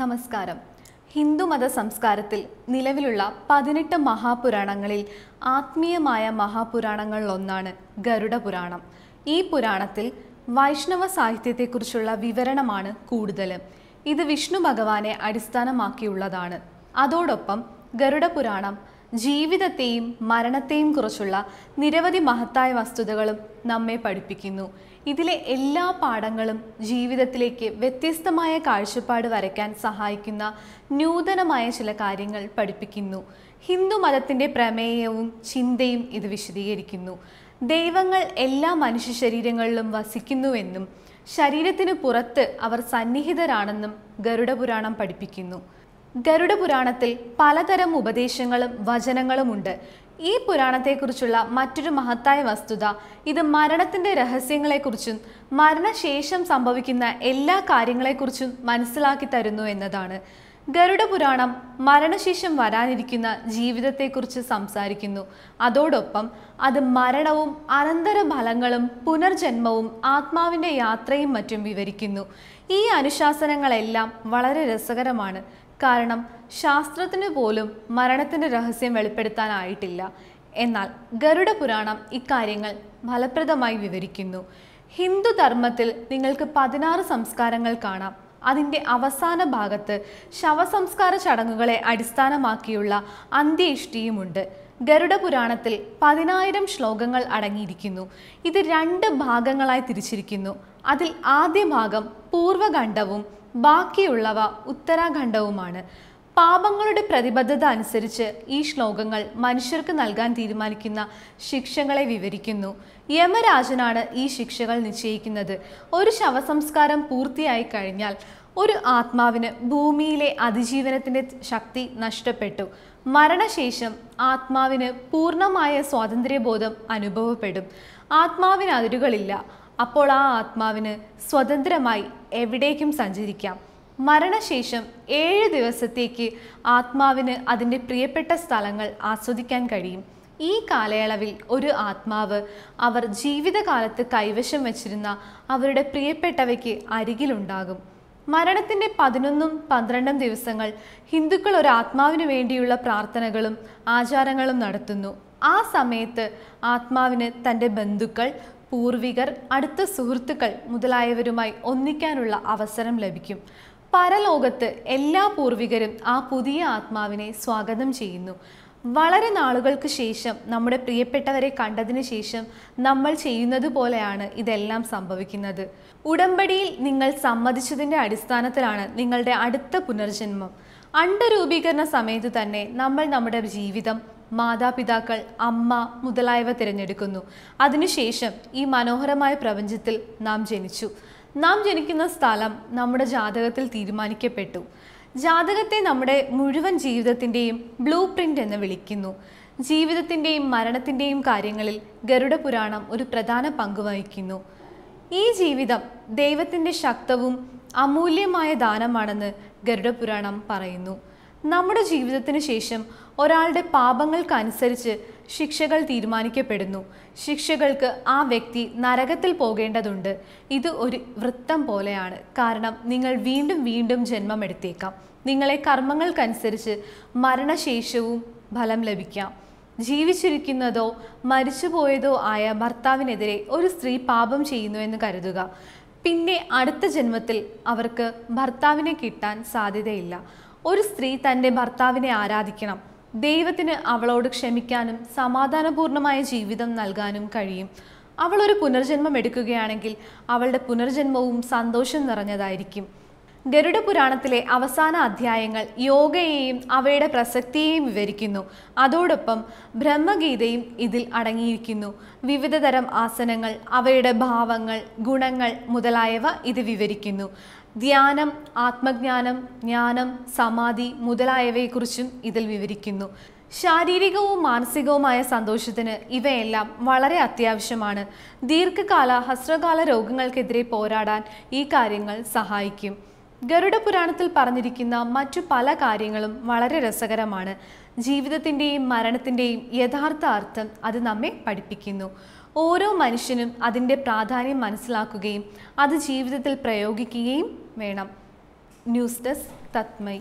നമസ്കാരം ഹിന്ദുമത സംസ്കാരത്തിൽ നിലവിലുള്ള പതിനെട്ട് മഹാപുരാണങ്ങളിൽ ആത്മീയമായ മഹാപുരാണങ്ങളിലൊന്നാണ് ഗരുഡ പുരാണം ഈ പുരാണത്തിൽ വൈഷ്ണവ സാഹിത്യത്തെക്കുറിച്ചുള്ള വിവരണമാണ് കൂടുതൽ ഇത് വിഷ്ണു ഭഗവാനെ അടിസ്ഥാനമാക്കിയുള്ളതാണ് അതോടൊപ്പം ഗരുഡ പുരാണം ജീവിതത്തെയും മരണത്തെയും കുറിച്ചുള്ള നിരവധി മഹത്തായ വസ്തുതകളും നമ്മെ പഠിപ്പിക്കുന്നു ഇതിലെ എല്ലാ പാഠങ്ങളും ജീവിതത്തിലേക്ക് വ്യത്യസ്തമായ കാഴ്ചപ്പാട് വരയ്ക്കാൻ സഹായിക്കുന്ന നൂതനമായ ചില കാര്യങ്ങൾ പഠിപ്പിക്കുന്നു ഹിന്ദു മതത്തിൻ്റെ പ്രമേയവും ചിന്തയും ഇത് വിശദീകരിക്കുന്നു ദൈവങ്ങൾ എല്ലാ മനുഷ്യ ശരീരങ്ങളിലും വസിക്കുന്നുവെന്നും ശരീരത്തിന് പുറത്ത് അവർ സന്നിഹിതരാണെന്നും ഗരുഡപുരാണം പഠിപ്പിക്കുന്നു ഗരുഡ പുരാണത്തിൽ പലതരം ഉപദേശങ്ങളും വചനങ്ങളുമുണ്ട് ഈ പുരാണത്തെക്കുറിച്ചുള്ള മറ്റൊരു മഹത്തായ വസ്തുത ഇത് മരണത്തിൻ്റെ രഹസ്യങ്ങളെക്കുറിച്ചും മരണശേഷം സംഭവിക്കുന്ന എല്ലാ കാര്യങ്ങളെക്കുറിച്ചും മനസ്സിലാക്കി തരുന്നു എന്നതാണ് ഗരുഡ പുരാണം മരണശേഷം വരാനിരിക്കുന്ന ജീവിതത്തെക്കുറിച്ച് സംസാരിക്കുന്നു അതോടൊപ്പം അത് മരണവും അനന്തരഫലങ്ങളും പുനർജന്മവും ആത്മാവിൻ്റെ യാത്രയും മറ്റും വിവരിക്കുന്നു ഈ അനുശാസനങ്ങളെല്ലാം വളരെ രസകരമാണ് കാരണം ശാസ്ത്രത്തിനു പോലും മരണത്തിൻ്റെ രഹസ്യം വെളിപ്പെടുത്താനായിട്ടില്ല എന്നാൽ ഗരുഡ പുരാണം ഇക്കാര്യങ്ങൾ ഫലപ്രദമായി വിവരിക്കുന്നു ഹിന്ദു ധർമ്മത്തിൽ നിങ്ങൾക്ക് പതിനാറ് സംസ്കാരങ്ങൾ കാണാം അതിൻ്റെ അവസാന ഭാഗത്ത് ശവസംസ്കാര ചടങ്ങുകളെ അടിസ്ഥാനമാക്കിയുള്ള അന്ത്യേഷ്ടിയുമുണ്ട് ഗരുഡ പുരാണത്തിൽ പതിനായിരം ശ്ലോകങ്ങൾ അടങ്ങിയിരിക്കുന്നു ഇത് രണ്ട് ഭാഗങ്ങളായി തിരിച്ചിരിക്കുന്നു അതിൽ ആദ്യ ഭാഗം പൂർവഖണ്ഡവും ബാക്കിയുള്ളവ ഉത്തരാഖണ്ഡവുമാണ് പാപങ്ങളുടെ പ്രതിബദ്ധത അനുസരിച്ച് ഈ ശ്ലോകങ്ങൾ മനുഷ്യർക്ക് നൽകാൻ തീരുമാനിക്കുന്ന ശിക്ഷകളെ വിവരിക്കുന്നു യമരാജനാണ് ഈ ശിക്ഷകൾ നിശ്ചയിക്കുന്നത് ഒരു ശവസംസ്കാരം പൂർത്തിയായി കഴിഞ്ഞാൽ ഒരു ആത്മാവിന് ഭൂമിയിലെ അതിജീവനത്തിൻ്റെ ശക്തി നഷ്ടപ്പെട്ടു മരണശേഷം ആത്മാവിന് പൂർണ്ണമായ സ്വാതന്ത്ര്യബോധം അനുഭവപ്പെടും ആത്മാവിന് അതിരുകളില്ല അപ്പോൾ ആ ആത്മാവിന് സ്വതന്ത്രമായി എവിടേക്കും സഞ്ചരിക്കാം മരണശേഷം ഏഴ് ദിവസത്തേക്ക് ആത്മാവിന് അതിൻ്റെ പ്രിയപ്പെട്ട സ്ഥലങ്ങൾ ആസ്വദിക്കാൻ കഴിയും ഈ കാലയളവിൽ ഒരു ആത്മാവ് അവർ ജീവിതകാലത്ത് കൈവശം വച്ചിരുന്ന അവരുടെ പ്രിയപ്പെട്ടവയ്ക്ക് അരികിലുണ്ടാകും മരണത്തിൻ്റെ പതിനൊന്നും പന്ത്രണ്ടും ദിവസങ്ങൾ ഹിന്ദുക്കൾ ഒരു ആത്മാവിന് വേണ്ടിയുള്ള പ്രാർത്ഥനകളും ആചാരങ്ങളും നടത്തുന്നു ആ സമയത്ത് ആത്മാവിന് തൻ്റെ ബന്ധുക്കൾ പൂർവികർ അടുത്ത സുഹൃത്തുക്കൾ മുതലായവരുമായി ഒന്നിക്കാനുള്ള അവസരം ലഭിക്കും പരലോകത്ത് എല്ലാ പൂർവികരും ആ പുതിയ ആത്മാവിനെ സ്വാഗതം ചെയ്യുന്നു വളരെ നാളുകൾക്ക് ശേഷം നമ്മുടെ പ്രിയപ്പെട്ടവരെ കണ്ടതിന് ശേഷം നമ്മൾ ചെയ്യുന്നത് പോലെയാണ് ഇതെല്ലാം സംഭവിക്കുന്നത് ഉടമ്പടിയിൽ നിങ്ങൾ സമ്മതിച്ചതിൻ്റെ അടിസ്ഥാനത്തിലാണ് നിങ്ങളുടെ അടുത്ത പുനർജന്മം അണ്ടരൂപീകരണ സമയത്ത് തന്നെ നമ്മൾ നമ്മുടെ ജീവിതം മാതാപിതാക്കൾ അമ്മ മുതലായവ തിരഞ്ഞെടുക്കുന്നു അതിനുശേഷം ഈ മനോഹരമായ പ്രപഞ്ചത്തിൽ നാം ജനിച്ചു നാം ജനിക്കുന്ന സ്ഥലം നമ്മുടെ ജാതകത്തിൽ തീരുമാനിക്കപ്പെട്ടു ജാതകത്തെ നമ്മുടെ മുഴുവൻ ജീവിതത്തിൻ്റെയും ബ്ലൂ പ്രിൻ്റ് എന്ന് വിളിക്കുന്നു ജീവിതത്തിൻ്റെയും മരണത്തിൻ്റെയും കാര്യങ്ങളിൽ ഗരുഡ പുരാണം ഒരു പ്രധാന പങ്ക് വഹിക്കുന്നു ഈ ജീവിതം ദൈവത്തിൻ്റെ ശക്തവും അമൂല്യമായ ദാനമാണെന്ന് ഗരുഡ പുരാണം പറയുന്നു നമ്മുടെ ജീവിതത്തിന് ശേഷം ഒരാളുടെ പാപങ്ങൾക്കനുസരിച്ച് ശിക്ഷകൾ തീരുമാനിക്കപ്പെടുന്നു ശിക്ഷകൾക്ക് ആ വ്യക്തി നരകത്തിൽ പോകേണ്ടതുണ്ട് ഇത് ഒരു വൃത്തം പോലെയാണ് കാരണം നിങ്ങൾ വീണ്ടും വീണ്ടും ജന്മമെടുത്തേക്കാം നിങ്ങളെ കർമ്മങ്ങൾക്കനുസരിച്ച് മരണശേഷവും ഫലം ലഭിക്കാം ജീവിച്ചിരിക്കുന്നതോ മരിച്ചുപോയതോ ആയ ഭർത്താവിനെതിരെ ഒരു സ്ത്രീ പാപം ചെയ്യുന്നുവെന്ന് കരുതുക പിന്നെ അടുത്ത ജന്മത്തിൽ അവർക്ക് ഭർത്താവിനെ കിട്ടാൻ സാധ്യതയില്ല ഒരു സ്ത്രീ തൻ്റെ ഭർത്താവിനെ ആരാധിക്കണം ദൈവത്തിന് അവളോട് ക്ഷമിക്കാനും സമാധാനപൂർണമായ ജീവിതം നൽകാനും കഴിയും അവൾ ഒരു പുനർജന്മം എടുക്കുകയാണെങ്കിൽ അവളുടെ പുനർജന്മവും സന്തോഷം നിറഞ്ഞതായിരിക്കും ഗരുഡ പുരാണത്തിലെ അവസാന അധ്യായങ്ങൾ യോഗയെയും അവയുടെ പ്രസക്തിയെയും വിവരിക്കുന്നു അതോടൊപ്പം ബ്രഹ്മഗീതയും ഇതിൽ അടങ്ങിയിരിക്കുന്നു വിവിധതരം ആസനങ്ങൾ അവയുടെ ഭാവങ്ങൾ ഗുണങ്ങൾ മുതലായവ ഇത് വിവരിക്കുന്നു ധ്യാനം ആത്മജ്ഞാനം ജ്ഞാനം സമാധി മുതലായവയെക്കുറിച്ചും ഇതിൽ വിവരിക്കുന്നു ശാരീരികവും മാനസികവുമായ സന്തോഷത്തിന് ഇവയെല്ലാം വളരെ അത്യാവശ്യമാണ് ദീർഘകാല ഹസ്രകാല രോഗങ്ങൾക്കെതിരെ പോരാടാൻ ഈ കാര്യങ്ങൾ സഹായിക്കും ഗരുഡ പുരാണത്തിൽ പറഞ്ഞിരിക്കുന്ന മറ്റു പല കാര്യങ്ങളും വളരെ രസകരമാണ് ജീവിതത്തിൻ്റെയും മരണത്തിൻ്റെയും യഥാർത്ഥ അർത്ഥം അത് നമ്മെ പഠിപ്പിക്കുന്നു ഓരോ മനുഷ്യനും അതിൻ്റെ പ്രാധാന്യം മനസ്സിലാക്കുകയും അത് ജീവിതത്തിൽ പ്രയോഗിക്കുകയും വേണം ന്യൂസ് ഡെസ്ക് തത്മൈ